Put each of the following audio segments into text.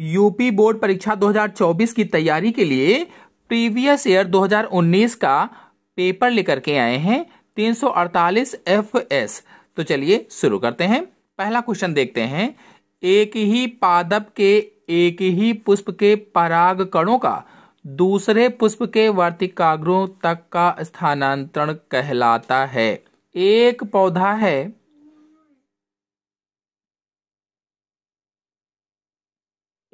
UP board परीक्षा 2024 की तैयारी के लिए प्रीवियस ईयर 2019 का पेपर लेकर के आए हैं 348 एफएस तो चलिए शुरू करते हैं पहला क्वेश्चन देखते हैं एक ही पादप के एक ही पुष्प के पराग कणों का दूसरे पुष्प के वर्तिकाग्रों तक का स्थानांतरण कहलाता है एक पौधा है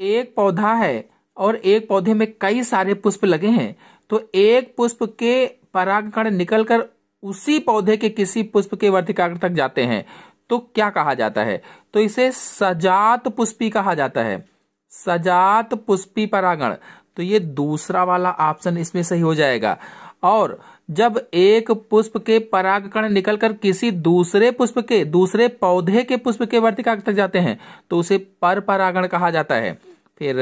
एक पौधा है और एक पौधे में कई सारे पुष्प लगे हैं तो एक पुष्प के परागकण निकलकर उसी पौधे के किसी पुष्प के वर्तिकाग्र तक जाते हैं तो क्या कहा जाता है तो इसे सजात पुष्पी कहा जाता है सजात पुष्पी परागण तो ये दूसरा वाला ऑप्शन इसमें सही हो जाएगा और जब एक पुष्प के परागकण निकलकर किसी दूसरे पुष्प के दूसरे पौधे के पुष्प के वर्तिकाग्र तक जाते हैं तो उसे पर परागण कहा जाता है फिर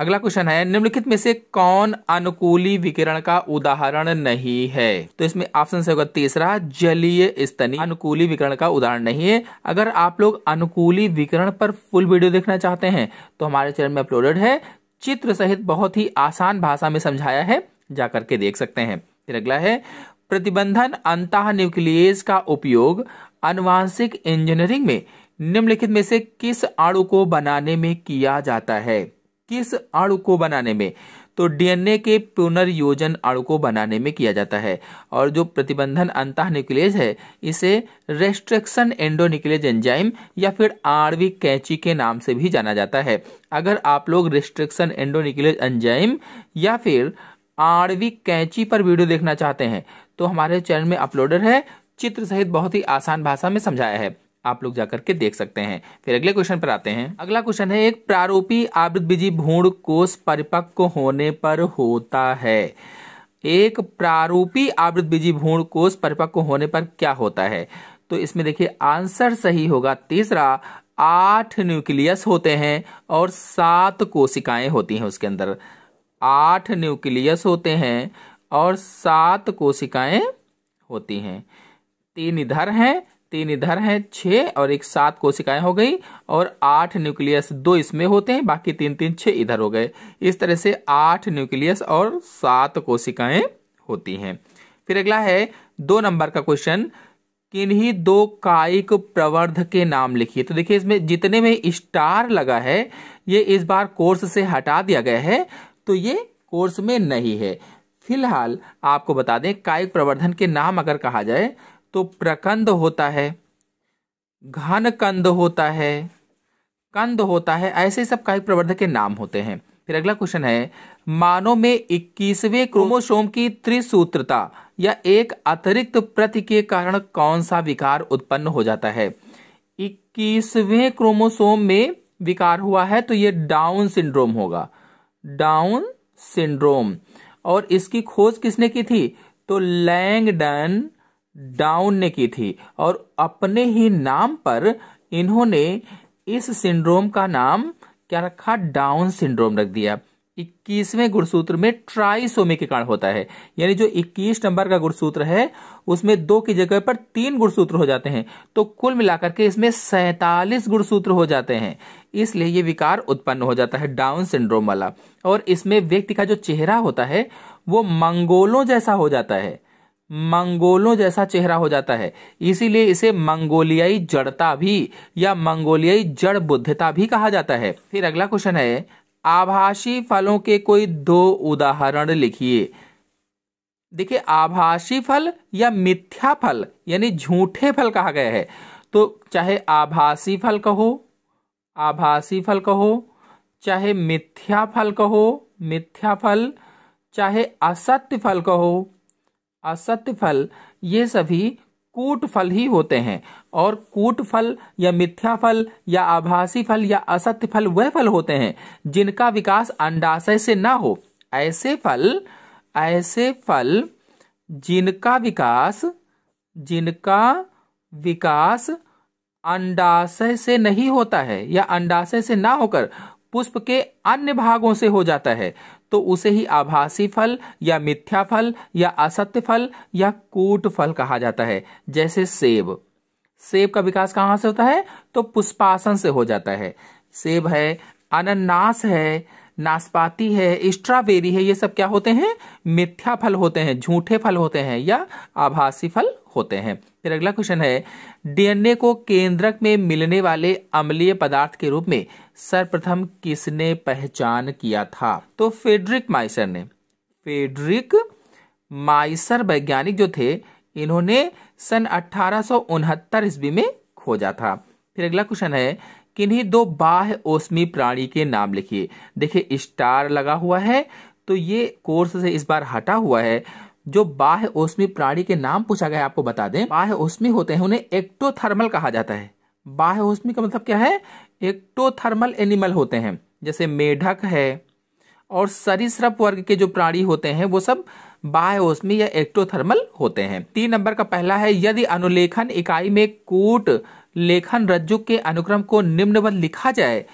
अगला क्वेश्चन है निम्नलिखित में से कौन अनुकूली विकिरण का उदाहरण नहीं है तो इसमें ऑप्शन से होगा तीसरा जलीय स्तनी अनुकूली विकिरण का उदाहरण नहीं है अगर आप लोग अनुकूली विकिरण पर फुल वीडियो देखना चाहते हैं तो हमारे चैनल में अपलोडेड है चित्र सहित बहुत ही आसान भाषा में समझाया है जा करके देख सकते हैं फिर अगला है प्रतिबंधन अंत न्यूक्लियस का उपयोग अनुवांशिक इंजीनियरिंग में निम्नलिखित में से किस आड़ू को बनाने में किया जाता है किस आड़ू को बनाने में तो डीएनए के पुनर्योजन आड़ू को बनाने में किया जाता है और जो प्रतिबंधन अंत न्यूक्लियस है इसे रेस्ट्रिक्शन एंडोन्यूक्लियस एंजाइम या फिर आणविक कैंची के नाम से भी जाना जाता है अगर आप लोग रेस्ट्रिक्शन एंडोन्यूक्लियस एंजाइम या फिर आणविक कैंची पर वीडियो देखना चाहते हैं तो हमारे चैनल में अपलोडेड है चित्र सहित बहुत ही आसान भाषा में समझाया है आप लोग जाकर के देख सकते हैं फिर अगले क्वेश्चन पर आते हैं अगला क्वेश्चन है एक प्रारूपी आवृत बीजी भूण कोष परिपक्व होने पर होता है एक प्रारूपी आवृत बीजी भूण कोष परिपक्व होने पर क्या होता है तो इसमें देखिए आंसर सही होगा तीसरा आठ न्यूक्लियस होते हैं और सात कोशिकाएं होती हैं उसके अंदर आठ न्यूक्लियस होते हैं और सात कोशिकाएं होती हैं तीन इधर हैं तीन इधर हैं छः और एक सात कोशिकाएं हो गई और आठ न्यूक्लियस दो इसमें होते हैं बाकी तीन तीन छः इधर हो गए इस तरह से आठ न्यूक्लियस और सात कोशिकाएं होती हैं फिर अगला है दो नंबर का क्वेश्चन किन्हीं दो कायिक प्रवर्ध के नाम लिखिए तो देखिए इसमें जितने में स्टार लगा है ये इस बार कोर्स से हटा दिया गया है तो ये कोर्स में नहीं है फिलहाल आपको बता दें कायिक प्रवर्धन के नाम अगर कहा जाए तो प्रकंद होता है घन कंद होता है कंद होता है ऐसे सब कायिक प्रवर्धन के नाम होते हैं फिर अगला क्वेश्चन है मानव में 21वें क्रोमोसोम की त्रिसूत्रता या एक अतिरिक्त प्रति के कारण कौन सा विकार उत्पन्न हो जाता है 21वें क्रोमोसोम में विकार हुआ है तो यह डाउन सिंड्रोम होगा डाउन सिंड्रोम और इसकी खोज किसने की थी तो लैंगडन डाउन ने की थी और अपने ही नाम पर इन्होंने इस सिंड्रोम का नाम क्या रखा डाउन सिंड्रोम रख दिया इक्कीसवें गुणसूत्र में के कारण होता है यानी जो इक्कीस नंबर का गुणसूत्र है उसमें दो की जगह पर तीन गुणसूत्र हो जाते हैं तो कुल मिलाकर के इसमें सैतालीस गुणसूत्र हो जाते हैं इसलिए ये विकार उत्पन्न हो जाता है डाउन सिंड्रोम वाला और इसमें व्यक्ति का जो चेहरा होता है वो मंगोलों जैसा हो जाता है मंगोलों जैसा चेहरा हो जाता है इसीलिए इसे मंगोलियाई जड़ता भी या मंगोलियाई जड़ बुद्धता भी कहा जाता है फिर अगला क्वेश्चन है आभाषी फलों के कोई दो उदाहरण लिखिए देखिए आभाषी फल या मिथ्या फल यानी झूठे फल कहा गया है तो चाहे आभासी फल कहो आभासी फल कहो चाहे मिथ्या फल कहो मिथ्या फल चाहे असत्य फल कहो असत्य फल ये सभी कूट फल ही होते हैं और कूट फल या मिथ्या फल या आभासी फल या असत्य फल वह फल होते हैं जिनका विकास अंडाशय से ना हो ऐसे फल ऐसे फल जिनका विकास जिनका विकास अंडाशय से नहीं होता है या अंडाशय से ना होकर पुष्प के अन्य भागों से हो जाता है तो उसे ही आभासी फल या मिथ्या फल या असत्य फल या कूट फल कहा जाता है जैसे सेब सेब का विकास कहाँ से होता है तो पुष्पासन से हो जाता है सेब है अनन्नास है नाशपाती है स्ट्रॉबेरी है ये सब क्या होते हैं मिथ्या फल होते हैं झूठे फल होते हैं या आभासी फल होते हैं फिर अगला क्वेश्चन है डीएनए को केंद्रक में मिलने वाले अम्लीय पदार्थ के रूप में सर्वप्रथम किसने पहचान किया था तो फेडरिक माइसर ने फेडरिक माइसर वैज्ञानिक जो थे इन्होंने सन अठारह ईस्वी में खोजा था फिर अगला क्वेश्चन है किन्हीं दो बाह्य ओस्मी प्राणी के नाम लिखिए देखिए स्टार लगा हुआ है तो ये कोर्स से इस बार हटा हुआ है जो बाह्य ओस्मी प्राणी के नाम पूछा गया आपको बता दें बाह्य ओस्मी होते हैं उन्हें एक्टोथर्मल कहा जाता है बाह्य ओस्मी का मतलब क्या है एक्टोथर्मल एनिमल होते हैं जैसे मेढक है और सरिसप वर्ग के जो प्राणी होते हैं वो सब बायोस्मी या एक्टोथर्मल होते हैं तीन नंबर का पहला है यदि अनुलेखन इकाई में कूट लेखन रज्जु के अनुक्रम को निम्नवत लिखा जाए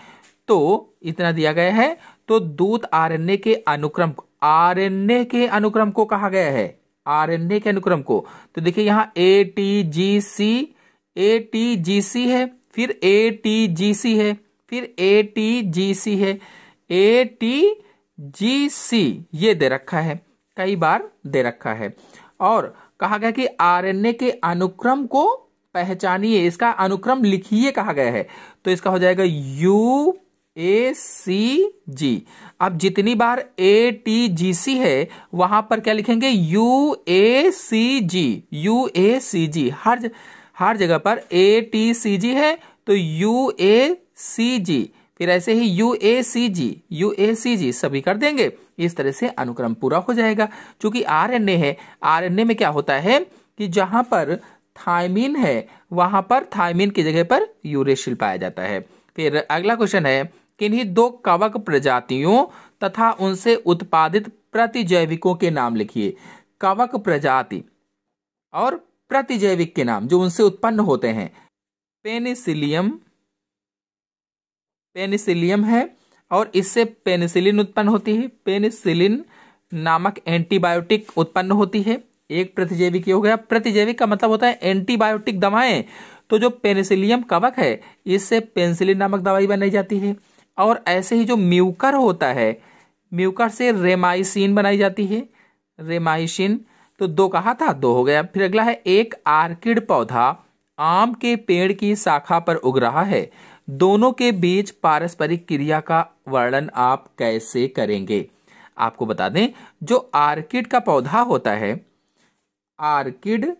तो इतना दिया गया है तो दूत आरण्य के अनुक्रम आरएनए के अनुक्रम को कहा गया है आरएनए के अनुक्रम को तो देखिए यहां A T G C A T G सी है फिर ए टी जी सी है फिर ए टी जी सी है ए टी जी सी ये दे रखा है कई बार दे रखा है और कहा गया कि आरएनए के अनुक्रम को पहचानिए इसका अनुक्रम लिखिए कहा गया है तो इसका हो जाएगा यू ए सी जी अब जितनी बार ए टी जी सी है वहां पर क्या लिखेंगे U A C ji U A सी जी हर हर जगह पर ए टी सी जी है तो यू ए सी जी फिर ऐसे ही U A C ji U A सी जी सभी कर देंगे इस तरह से अनुक्रम पूरा हो जाएगा चूंकि आर एन ए है आर एन ए में क्या होता है कि जहां पर थायमिन है वहां पर थायमिन की जगह पर यूरेशिल पाया जाता है फिर अगला क्वेश्चन है किन्हीं दो कवक प्रजातियों तथा उनसे उत्पादित प्रतिजैविकों के नाम लिखिए कवक प्रजाति और प्रतिजैविक के नाम जो उनसे उत्पन्न होते हैं पेनिसिलियम पेनिसिलियम है और इससे पेनिसिलिन उत्पन्न होती है पेनिसिलिन नामक एंटीबायोटिक उत्पन्न होती है एक प्रतिजैविक हो गया प्रतिजैविक का मतलब होता है एंटीबायोटिक दवाएं तो जो पेनिसिलियम कवक है इससे पेनिसिलिन नामक दवाई बनाई जाती है और ऐसे ही जो म्यूकर होता है म्यूकर से रेमाइसिन बनाई जाती है रेमाइसिन तो दो कहा था दो हो गया फिर अगला है एक आर्किड पौधा आम के पेड़ की शाखा पर उग रहा है दोनों के बीच पारस्परिक क्रिया का वर्णन आप कैसे करेंगे आपको बता दें जो आर्किड का पौधा होता है आर्किड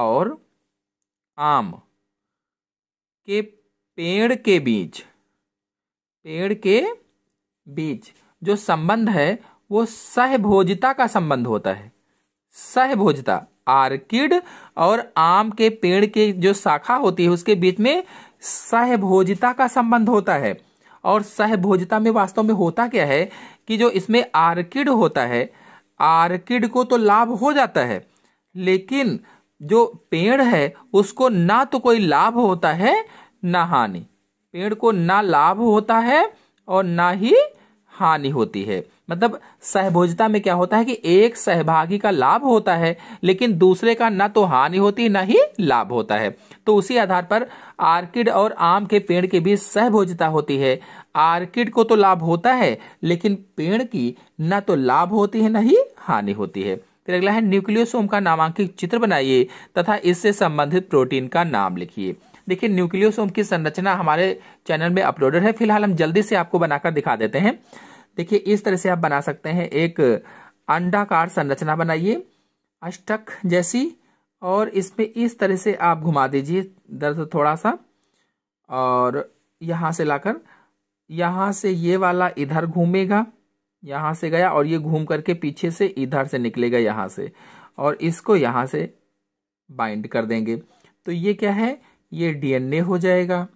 और आम के पेड़ के बीच पेड़ के बीच जो संबंध है वो सहभोजिता का संबंध होता है सहभोजिता आर्किड और आम के पेड़ के जो शाखा होती है उसके बीच में सहभोजिता का संबंध होता है और सहभोजिता में वास्तव में होता क्या है कि जो इसमें आर्किड होता है आर्किड को तो लाभ हो जाता है लेकिन जो पेड़ है उसको ना तो कोई लाभ होता है ना हानि पेड़ को ना लाभ होता है और ना ही हानि होती है मतलब सहभोजता में क्या होता है कि एक सहभागी का लाभ होता है लेकिन दूसरे का ना तो हानि होती ना ही लाभ होता है तो उसी आधार पर आर्किड और आम के पेड़ के बीच सहभोजता होती है आर्किड को तो लाभ होता है लेकिन पेड़ की ना तो लाभ होती है ना ही हानि होती है फिर अगला है न्यूक्लियोसोम का नामांकित चित्र बनाइए तथा इससे संबंधित प्रोटीन का नाम लिखिए देखिए न्यूक्लियोसोम की संरचना हमारे चैनल में अपलोडेड है फिलहाल हम जल्दी से आपको बनाकर दिखा देते हैं देखिए इस तरह से आप बना सकते हैं एक अंडाकार संरचना बनाइए अष्टक जैसी और इसमें इस तरह से आप घुमा दीजिए दर्द थोड़ा सा और यहाँ से लाकर यहाँ से ये वाला इधर घूमेगा यहाँ से गया और ये घूम करके पीछे से इधर से निकलेगा यहाँ से और इसको यहाँ से बाइंड कर देंगे तो ये क्या है ये डीएनए हो जाएगा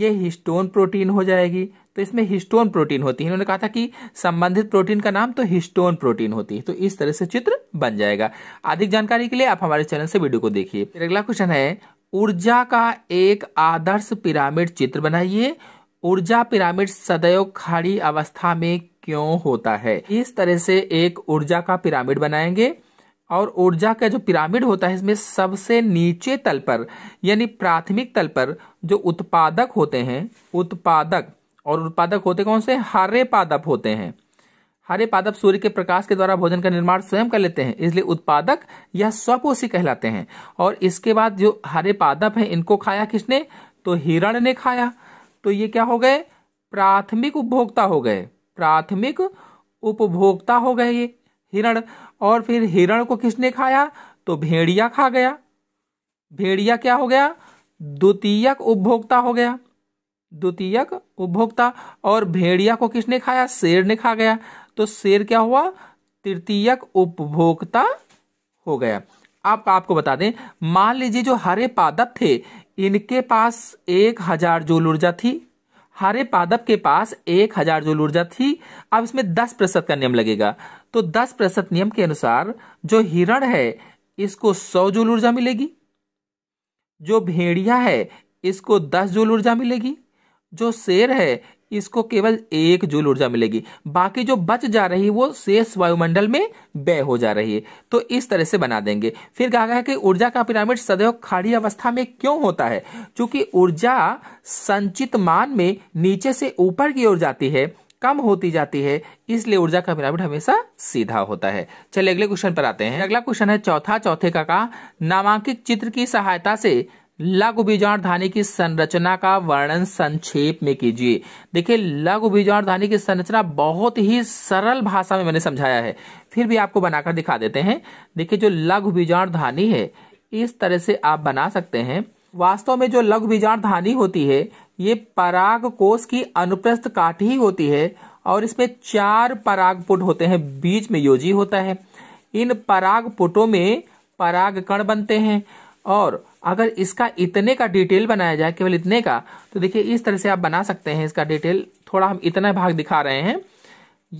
ये हिस्टोन प्रोटीन हो जाएगी तो इसमें हिस्टोन प्रोटीन होती है इन्होंने कहा था कि संबंधित प्रोटीन का नाम तो हिस्टोन प्रोटीन होती है तो इस तरह से चित्र बन जाएगा अधिक जानकारी के लिए आप हमारे चैनल से वीडियो को देखिए अगला क्वेश्चन है ऊर्जा का एक आदर्श पिरामिड चित्र बनाइए ऊर्जा पिरामिड सदैव खाड़ी अवस्था में क्यों होता है इस तरह से एक ऊर्जा का पिरामिड बनाएंगे और ऊर्जा का जो पिरामिड होता है इसमें सबसे नीचे तल पर यानी प्राथमिक तल पर जो उत्पादक होते हैं उत्पादक और उत्पादक होते कौन से हरे पादप होते हैं हरे पादप सूर्य के प्रकाश के द्वारा भोजन का निर्माण स्वयं कर लेते हैं इसलिए उत्पादक या स्वपोषी कहलाते हैं और इसके बाद जो हरे पादप हैं इनको खाया किसने तो हिरण ने खाया तो ये क्या हो गए प्राथमिक उपभोक्ता हो गए प्राथमिक उपभोक्ता हो गए ये हिरण और फिर हिरण को किसने खाया तो भेड़िया खा गया भेड़िया क्या हो गया द्वितीयक उपभोक्ता हो गया द्वितीयक उपभोक्ता और भेड़िया को किसने खाया शेर ने खा गया तो शेर क्या हुआ तृतीयक उपभोक्ता हो गया आप आपको बता दें मान लीजिए जो हरे पादप थे इनके पास एक हजार जोल ऊर्जा थी हरे पादप के पास एक हजार जोल ऊर्जा थी अब इसमें दस प्रतिशत का नियम लगेगा तो 10 प्रतिशत नियम के अनुसार जो हिरण है इसको 100 जूल ऊर्जा मिलेगी जो भेड़िया है इसको 10 जूल ऊर्जा मिलेगी जो शेर है इसको केवल एक जूल ऊर्जा मिलेगी बाकी जो बच जा रही है वो शेष वायुमंडल में व्यय हो जा रही है तो इस तरह से बना देंगे फिर कहा गया कि ऊर्जा का पिरामिड सदैव खाड़ी अवस्था में क्यों होता है क्योंकि ऊर्जा संचित मान में नीचे से ऊपर की ओर जाती है कम होती जाती है इसलिए ऊर्जा का पिरामिड हमेशा सीधा होता है चलिए अगले क्वेश्चन पर आते हैं अगला क्वेश्चन है चौथा चौथे का का नामांकित चित्र की सहायता से लघु बीजाण धानी की संरचना का वर्णन संक्षेप में कीजिए देखिए लघु बीजाण धानी की संरचना बहुत ही सरल भाषा में मैंने समझाया है फिर भी आपको बनाकर दिखा देते हैं देखिए जो लघु बीजाण धानी है इस तरह से आप बना सकते हैं वास्तव में जो लघु बीजाण धानी होती है ये पराग कोष की अनुप्रस्थ ही होती है और इसमें चार परागपुट होते हैं बीच में योजी होता है इन परागपुटों में पराग कण बनते हैं और अगर इसका इतने का डिटेल बनाया जाए केवल इतने का तो देखिए इस तरह से आप बना सकते हैं इसका डिटेल थोड़ा हम इतना भाग दिखा रहे हैं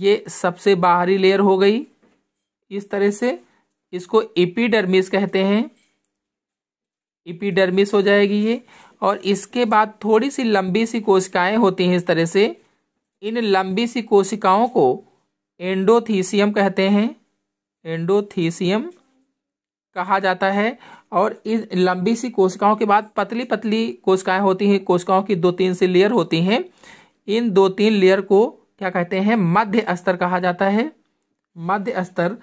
ये सबसे बाहरी लेयर हो गई इस तरह से इसको एपीडर्मिस कहते हैं एपीडर्मिस हो जाएगी ये और इसके बाद थोड़ी सी लंबी सी कोशिकाएं होती हैं इस तरह से इन लंबी सी कोशिकाओं को एंडोथीसियम कहते हैं एंडोथीसियम कहा जाता है और इस लंबी सी कोशिकाओं के बाद पतली पतली कोशिकाएं होती हैं कोशिकाओं की दो तीन सी लेयर होती हैं इन दो तीन लेयर को क्या कहते हैं मध्य स्तर कहा जाता है मध्य स्तर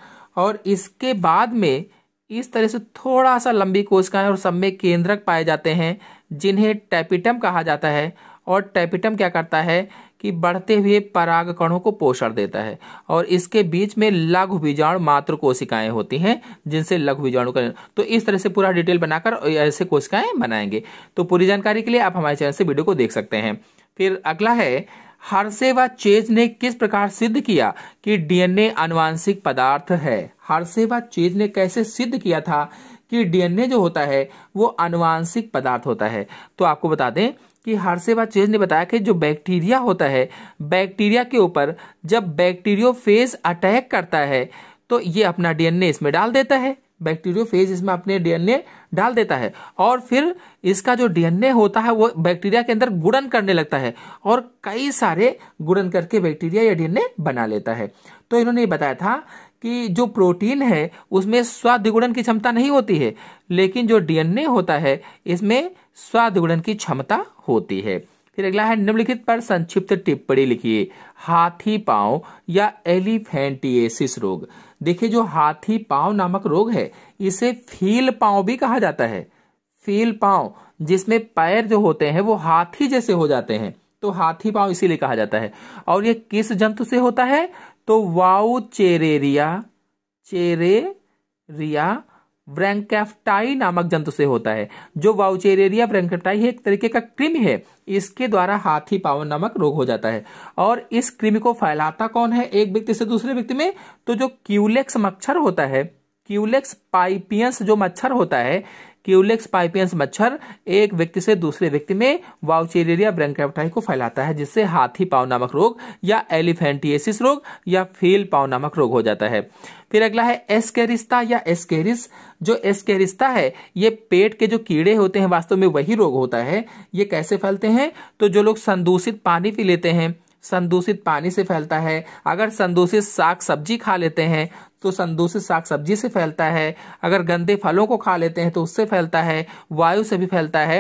और इसके बाद में इस तरह से थोड़ा सा लंबी कोशिकाएं और सब में केंद्रक पाए जाते हैं जिन्हें टैपिटम कहा जाता है और टैपिटम क्या करता है कि बढ़ते हुए पराग कणों को पोषण देता है और इसके बीच में लघु बीजाणु मात्र कोशिकाएं होती हैं जिनसे लघु बीजाणु का तो इस तरह से पूरा डिटेल बनाकर ऐसे कोशिकाएं बनाएंगे तो पूरी जानकारी के लिए आप हमारे चैनल से वीडियो को देख सकते हैं फिर अगला है हर्से व चेज ने किस प्रकार सिद्ध किया कि डीएनए अनुवांशिक पदार्थ है हर्से व चेज ने कैसे सिद्ध किया था कि डीएनए जो होता है वो अनुवांशिक पदार्थ होता है तो आपको बता दें कि हारसेवा चेज ने बताया कि जो बैक्टीरिया होता है बैक्टीरिया के ऊपर जब बैक्टीरियो अटैक करता है तो ये अपना डीएनए इसमें डाल देता है फेज इसमें अपने डीएनए डाल देता है और फिर इसका जो डीएनए होता है वो बैक्टीरिया के अंदर गुड़न करने लगता है और कई सारे गुड़न करके बैक्टीरिया या डीएनए बना लेता है तो इन्होंने बताया था कि जो प्रोटीन है उसमें स्वादिगुणन की क्षमता नहीं होती है लेकिन जो डीएनए होता है इसमें स्वादिगुणन की क्षमता होती है फिर अगला है निम्नलिखित पर संक्षिप्त टिप्पणी लिखिए हाथी पांव या एलिफेंटिएसिस रोग देखिए जो हाथी पांव नामक रोग है इसे फील पांव भी कहा जाता है फील पांव जिसमें पैर जो होते हैं वो हाथी जैसे हो जाते हैं तो हाथी पांव इसीलिए कहा जाता है और ये किस जंतु से होता है तो वाओ चेरेरिया चेरेरिया ब्रैंकेफ्टाई नामक जंतु से होता है जो वाउचेरेरिया ब्रैंकेफ्टाई एक तरीके का कृमि है इसके द्वारा हाथी पाव नामक रोग हो जाता है और इस कृमि को फैलाता कौन है एक व्यक्ति से दूसरे व्यक्ति में तो जो क्यूलेक्स मच्छर होता है क्यूलेक्स पाइपियंस जो मच्छर होता है क्यूलेक्स पाइपियंस मच्छर एक व्यक्ति से दूसरे व्यक्ति में वाउचेरिया ब्रैंकेप्टाई को फैलाता है जिससे हाथी पाव नामक रोग या एलिफेंटिएसिस रोग या फील पाव नामक रोग हो जाता है फिर अगला है एस्केरिस्ता या एस्केरिस जो एस्केरिस्ता है ये पेट के जो कीड़े होते हैं वास्तव में वही रोग होता है ये कैसे फैलते हैं तो जो लोग संदूषित पानी पी लेते हैं संदूषित पानी से फैलता है अगर संदूषित साग सब्जी खा लेते हैं तो संदूषित साग सब्जी से फैलता है अगर गंदे फलों को खा लेते हैं तो उससे फैलता है वायु से भी फैलता है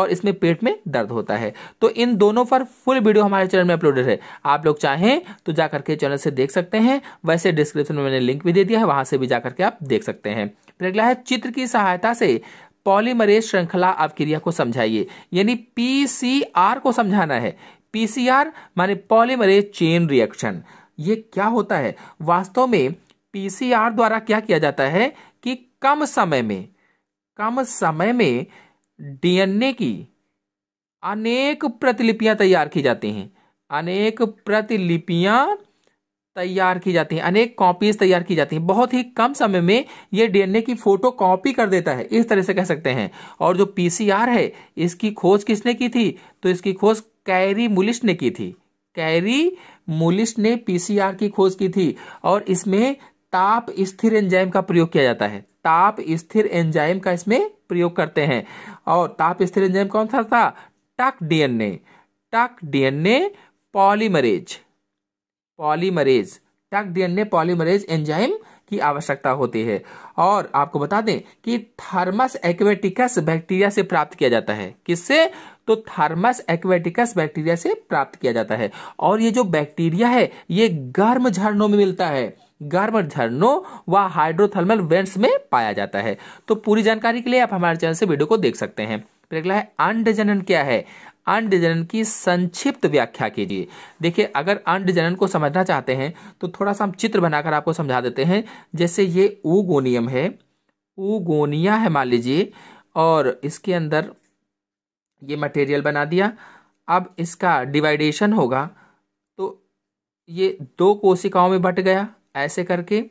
और इसमें पेट में दर्द होता है तो इन दोनों पर फुल वीडियो हमारे चैनल में अपलोडेड है आप लोग चाहें तो जा करके चैनल से देख सकते हैं वैसे डिस्क्रिप्शन में मैंने लिंक भी दे दिया है वहां से भी जा करके आप देख सकते हैं फिर अगला है चित्र की सहायता से पॉलीमरेज श्रृंखला अवक्रिया को समझाइए यानी पीसीआर को समझाना है पीसीआर माने पॉलीमरेज चेन रिएक्शन ये क्या होता है वास्तव में पीसीआर द्वारा क्या किया जाता है कि कम समय में कम समय में डीएनए की अनेक प्रतिलिपियां तैयार की जाती हैं अनेक प्रतिलिपियां तैयार की जाती हैं अनेक कॉपीज तैयार की जाती हैं बहुत ही कम समय में ये डीएनए की फोटो कॉपी कर देता है इस तरह से कह सकते हैं और जो पीसीआर है इसकी खोज किसने की थी तो इसकी खोज कैरी मुलिश ने की थी कैरी मुलिश ने पीसीआर की खोज की थी और इसमें ताप स्थिर एंजाइम का प्रयोग किया जाता है ताप स्थिर एंजाइम का इसमें प्रयोग करते हैं और ताप स्थिर एंजाइम कौन सा था Taq DNA Taq DNA polymerase polymerase Taq DNA polymerase enzyme की आवश्यकता होती है और आपको बता दें कि थर्मस एक्वेटिकस बैक्टीरिया से प्राप्त किया जाता है किससे तो थर्मस एक्वेटिकस बैक्टीरिया से प्राप्त किया जाता है और ये जो बैक्टीरिया है ये गर्म झरनों में मिलता है गर्म झरनों व हाइड्रोथर्मल वेंट्स में पाया जाता है तो पूरी जानकारी के लिए आप हमारे चैनल से वीडियो को देख सकते हैं अगला है अंड जनन क्या है अनडिजनन की संक्षिप्त व्याख्या कीजिए देखिए अगर जनन को समझना चाहते हैं तो थोड़ा सा हम चित्र बनाकर आपको समझा देते हैं जैसे ये ऊगोनियम है ऊगोनिया है मान लीजिए और इसके अंदर ये मटेरियल बना दिया अब इसका डिवाइडेशन होगा तो ये दो कोशिकाओं में बट गया ऐसे करके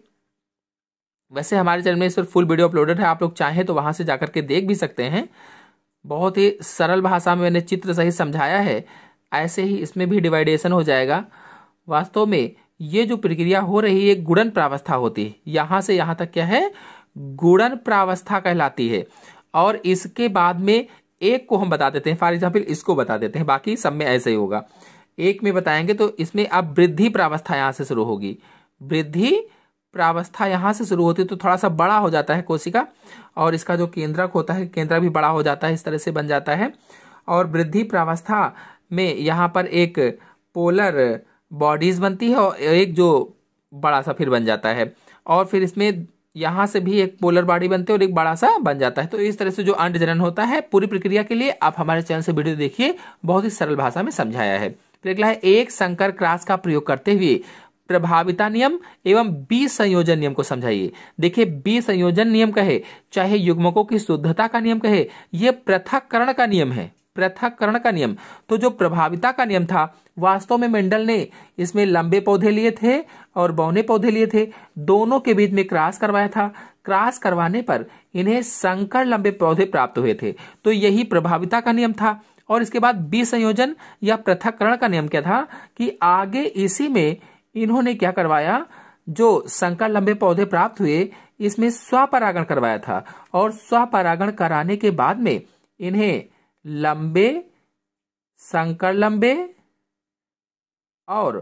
वैसे हमारे चैनल में इस पर फुल वीडियो अपलोडेड है आप लोग चाहें तो वहाँ से जाकर के देख भी सकते हैं बहुत ही सरल भाषा में मैंने चित्र सही समझाया है ऐसे ही इसमें भी डिवाइडेशन हो जाएगा वास्तव में ये जो प्रक्रिया हो रही है गुड़न प्रावस्था होती है यहाँ से यहाँ तक क्या है गुड़न प्रावस्था कहलाती है और इसके बाद में एक को हम बता देते हैं फॉर एग्जाम्पल इसको बता देते हैं बाकी सब में ऐसे ही होगा एक में बताएंगे तो इसमें अब वृद्धि प्रावस्था यहाँ से शुरू होगी वृद्धि प्रावस्था यहाँ से शुरू होती है तो थोड़ा सा बड़ा हो जाता है कोशिका और इसका जो केंद्रक होता है केंद्रक भी बड़ा हो जाता है इस तरह से बन जाता है और वृद्धि प्रावस्था में यहाँ पर एक पोलर बॉडीज बनती है और एक जो बड़ा सा फिर बन जाता है और फिर इसमें यहाँ से भी एक पोलर बॉडी बनती है और एक बड़ा सा बन जाता है तो इस तरह से जो अंड जनन होता है पूरी प्रक्रिया के लिए आप हमारे चैनल से वीडियो देखिए बहुत ही सरल भाषा में समझाया है फिर अगला है एक संकर क्रास का प्रयोग करते हुए प्रभाविता नियम एवं बी संयोजन नियम को समझाइए देखिए बी संयोजन नियम कहे चाहे युग्मकों की शुद्धता का नियम कहे ये पृथककरण का नियम है पृथककरण का नियम तो जो प्रभाविता का नियम था वास्तव में मेंडल ने इसमें लंबे पौधे लिए थे और बौने पौधे लिए थे दोनों के बीच में क्रॉस करवाया था क्रॉस करवाने पर इन्हें संकर लंबे पौधे प्राप्त हुए थे तो यही प्रभाविता का नियम था और इसके बाद बी संयोजन या पृथककरण का नियम क्या था कि आगे इसी में इन्होंने क्या करवाया जो संकर लंबे पौधे प्राप्त हुए इसमें स्वपरागण करवाया था और स्वपरागण कराने के बाद में इन्हें लंबे संकर लंबे और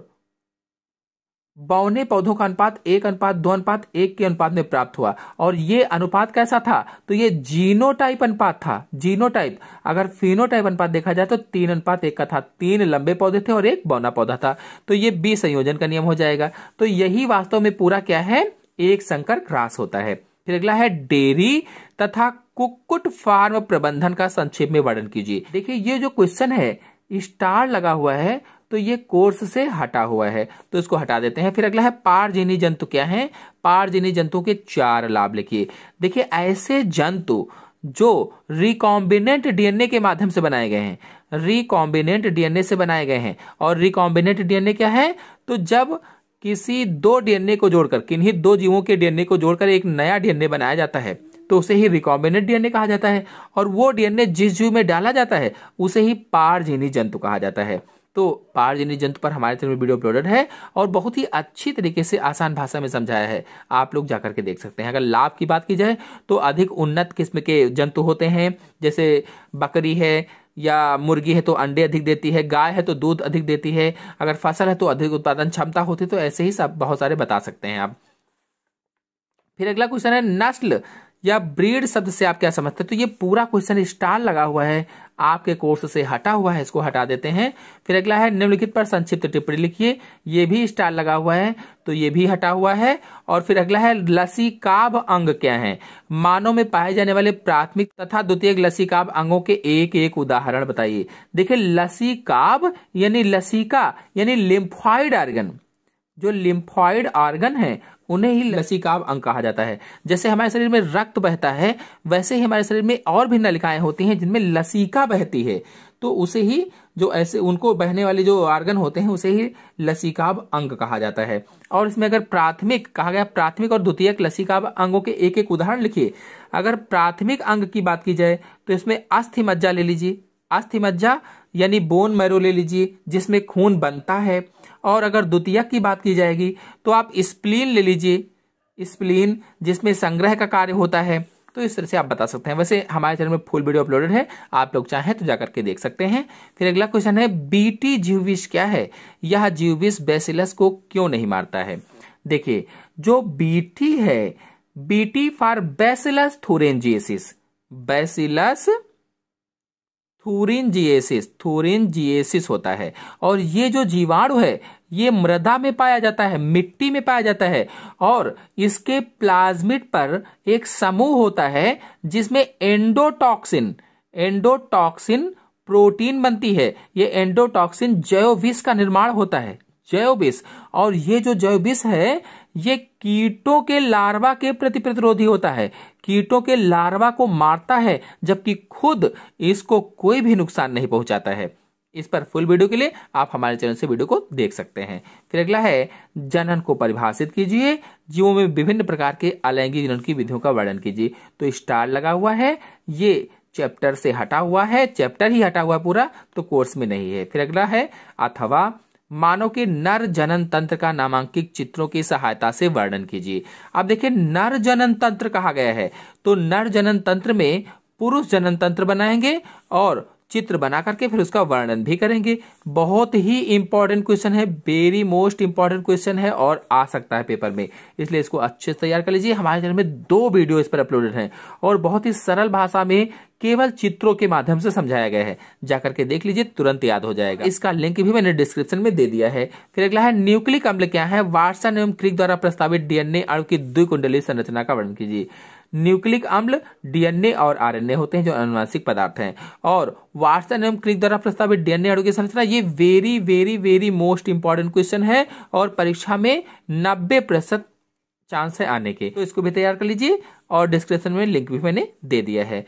बौने पौधों का अनुपात एक अनुपात दो अनुपात एक के अनुपात में प्राप्त हुआ और ये अनुपात कैसा था तो ये जीनोटाइप अनुपात था जीनोटाइप अगर फिनोटाइप अनुपात देखा जाए तो तीन अनुपात एक का था तीन लंबे पौधे थे और एक बौना पौधा था तो ये बी संयोजन का नियम हो जाएगा तो यही वास्तव में पूरा क्या है एक संकर ग्रास होता है फिर अगला है डेयरी तथा कुक्कुट फार्म प्रबंधन का संक्षेप में वर्णन कीजिए देखिए ये जो क्वेश्चन है स्टार लगा हुआ है तो ये कोर्स से हटा हुआ है तो इसको हटा देते हैं फिर अगला है पारजीनी जंतु क्या है पारजीनी जंतु के चार लाभ लिखिए देखिए ऐसे जंतु जो रिकॉम्बिनेंट डीएनए के माध्यम से बनाए गए हैं रिकॉम्बिनेंट डीएनए से बनाए गए हैं और रिकॉम्बिनेंट डीएनए क्या है तो जब किसी दो डीएनए को जोड़कर किन्हीं दो जीवों के डीएनए को जोड़कर एक नया डीएनए बनाया जाता है तो उसे ही रिकॉम्बिनेंट डीएनए कहा जाता है और वो डीएनए जिस जीव में डाला जाता है उसे ही पारजीनी जंतु कहा जाता है तो पार जनित जंतु पर हमारे चैनल में वीडियो अपलोडेड है और बहुत ही अच्छी तरीके से आसान भाषा में समझाया है आप लोग जाकर के देख सकते हैं अगर लाभ की बात की जाए तो अधिक उन्नत किस्म के जंतु होते हैं जैसे बकरी है या मुर्गी है तो अंडे अधिक देती है गाय है तो दूध अधिक देती है अगर फसल है तो अधिक उत्पादन क्षमता होती है तो ऐसे ही सब बहुत सारे बता सकते हैं आप फिर अगला क्वेश्चन है नस्ल या ब्रीड शब्द से आप क्या समझते हैं तो ये पूरा क्वेश्चन स्टार लगा हुआ है आपके कोर्स से हटा हुआ है इसको हटा देते हैं फिर अगला है निम्नलिखित पर संक्षिप्त टिप्पणी लिखिए ये भी स्टार लगा हुआ है तो ये भी हटा हुआ है और फिर अगला है लसीकाभ अंग क्या है मानव में पाए जाने वाले प्राथमिक तथा द्वितीय लसीकाभ अंगों के एक एक उदाहरण बताइए देखिए लसीकाभ यानी लसीका यानी लिम्फॉइड आर्गन जो लिम्फॉइड आर्गन है उन्हें ही लसीकाव अंग कहा जाता है जैसे हमारे शरीर में रक्त बहता है वैसे ही हमारे शरीर में और भी नलिकाएं होती हैं जिनमें लसीका बहती है तो उसे ही जो ऐसे उनको बहने वाले जो आर्गन होते हैं उसे ही लसीकाब अंग कहा जाता है और इसमें अगर प्राथमिक कहा गया प्राथमिक और द्वितीयक लसीकाब अंगों के एक एक उदाहरण लिखिए अगर प्राथमिक अंग की बात की जाए तो इसमें अस्थि मज्जा ले लीजिए अस्थि मज्जा यानी बोन मैरो ले लीजिए जिसमें खून बनता है और अगर द्वितीयक की बात की जाएगी तो आप स्प्लीन ले लीजिए स्प्लीन जिसमें संग्रह का कार्य होता है तो इस तरह से आप बता सकते हैं वैसे हमारे चैनल में फुल वीडियो अपलोडेड है आप लोग चाहें तो जाकर के देख सकते हैं फिर अगला क्वेश्चन है बीटी जीविश क्या है यह जीविश बेसिलस को क्यों नहीं मारता है देखिए जो बीटी है BT for Bacillus thuringiensis Bacillus thuringiensis thuringiensis होता है और ये जो जीवाणु है ये मृदा में पाया जाता है मिट्टी में पाया जाता है और इसके प्लाज्मिट पर एक समूह होता है जिसमें एंडोटॉक्सिन एंडोटॉक्सिन प्रोटीन बनती है ये एंडोटॉक्सिन जयोविस का निर्माण होता है जयोबिस और ये जो जयोबिस है ये कीटों के लार्वा के प्रति प्रतिरोधी होता है कीटों के लार्वा को मारता है जबकि खुद इसको कोई भी नुकसान नहीं पहुंचाता है इस पर फुल वीडियो के लिए आप हमारे चैनल से वीडियो को देख सकते हैं फिर अगला है जनन को परिभाषित कीजिए जीवों में विभिन्न प्रकार के अलैंगिक जनन की विधियों का वर्णन कीजिए तो स्टार लगा हुआ है ये चैप्टर से हटा हुआ है चैप्टर ही हटा हुआ पूरा तो कोर्स में नहीं है फिर अगला है अथवा मानव के नर जनन तंत्र का नामांकित चित्रों की सहायता से वर्णन कीजिए अब देखिए नर जनन तंत्र कहा गया है तो नर जनन तंत्र में पुरुष जनन तंत्र बनाएंगे और चित्र बना करके फिर उसका वर्णन भी करेंगे बहुत ही इंपॉर्टेंट क्वेश्चन है वेरी मोस्ट इंपॉर्टेंट क्वेश्चन है और आ सकता है पेपर में इसलिए इसको अच्छे से तैयार कर लीजिए हमारे चैनल में दो वीडियो इस पर अपलोडेड हैं और बहुत ही सरल भाषा में केवल चित्रों के माध्यम से समझाया गया है जाकर के देख लीजिए तुरंत याद हो जाएगा इसका लिंक भी मैंने डिस्क्रिप्शन में दे दिया है फिर अगला है न्यूक्लिक अम्ल क्या है वार्सन एवं क्रिक द्वारा प्रस्तावित डीएनए अणु की द्वि कुंडली संरचना का वर्णन कीजिए न्यूक्लिक अम्ल डीएनए और आरएनए होते हैं जो अनुवांशिक पदार्थ हैं और वार्सन एवं क्रिक द्वारा प्रस्तावित डीएनए अणु की संरचना ये very very very most important question है और परीक्षा में नब्बे प्रतिशत चांस है आने के तो इसको भी तैयार कर लीजिए और डिस्क्रिप्शन में लिंक भी मैंने दे दिया है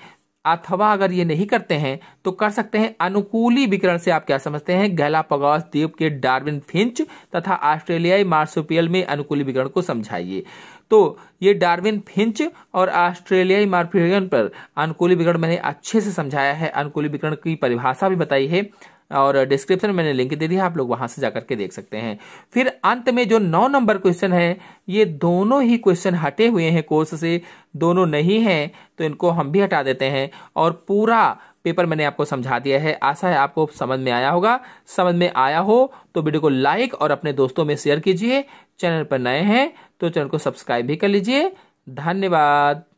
अथवा अगर ये नहीं करते हैं तो कर सकते हैं अनुकूली विकरण से आप क्या समझते हैं पगौस द्वीप के डार्विन फिंच तथा ऑस्ट्रेलियाई मार्सुपियल में अनुकूली विकरण को समझाइए तो ये डार्विन फिंच और ऑस्ट्रेलियाई मार्फियन पर अनुकूली विकरण मैंने अच्छे से समझाया है अनुकूली विकरण की परिभाषा भी बताई है और डिस्क्रिप्शन में मैंने लिंक दे दिया आप लोग वहां से जाकर के देख सकते हैं फिर अंत में जो नौ नंबर क्वेश्चन है ये दोनों ही क्वेश्चन हटे हुए हैं कोर्स से दोनों नहीं हैं तो इनको हम भी हटा देते हैं और पूरा पेपर मैंने आपको समझा दिया है आशा है आपको समझ में आया होगा समझ में आया हो तो वीडियो को लाइक और अपने दोस्तों में शेयर कीजिए चैनल पर नए हैं तो चैनल को सब्सक्राइब भी कर लीजिए धन्यवाद